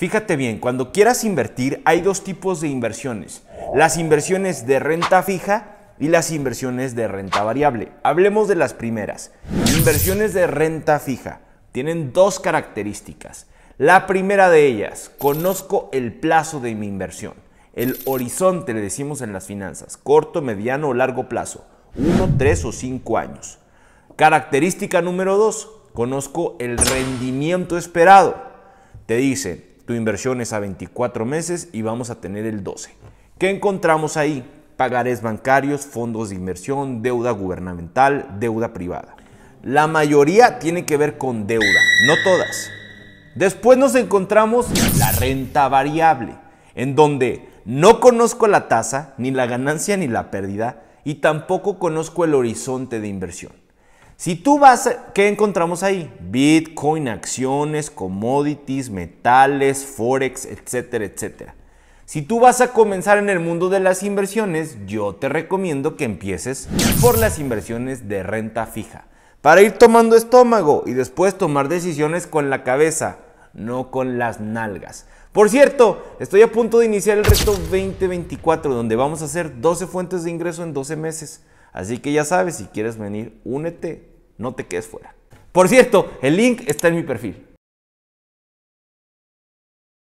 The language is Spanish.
Fíjate bien, cuando quieras invertir hay dos tipos de inversiones. Las inversiones de renta fija y las inversiones de renta variable. Hablemos de las primeras. Inversiones de renta fija tienen dos características. La primera de ellas, conozco el plazo de mi inversión. El horizonte, le decimos en las finanzas, corto, mediano o largo plazo. Uno, tres o cinco años. Característica número dos, conozco el rendimiento esperado. Te dicen, tu inversión es a 24 meses y vamos a tener el 12. ¿Qué encontramos ahí? Pagares bancarios, fondos de inversión, deuda gubernamental, deuda privada. La mayoría tiene que ver con deuda, no todas. Después nos encontramos la renta variable, en donde no conozco la tasa, ni la ganancia, ni la pérdida, y tampoco conozco el horizonte de inversión. Si tú vas, ¿qué encontramos ahí? Bitcoin, acciones, commodities, metales, forex, etcétera, etcétera. Si tú vas a comenzar en el mundo de las inversiones, yo te recomiendo que empieces por las inversiones de renta fija, para ir tomando estómago y después tomar decisiones con la cabeza, no con las nalgas. Por cierto, estoy a punto de iniciar el reto 2024, donde vamos a hacer 12 fuentes de ingreso en 12 meses. Así que ya sabes, si quieres venir, únete, no te quedes fuera. Por cierto, el link está en mi perfil.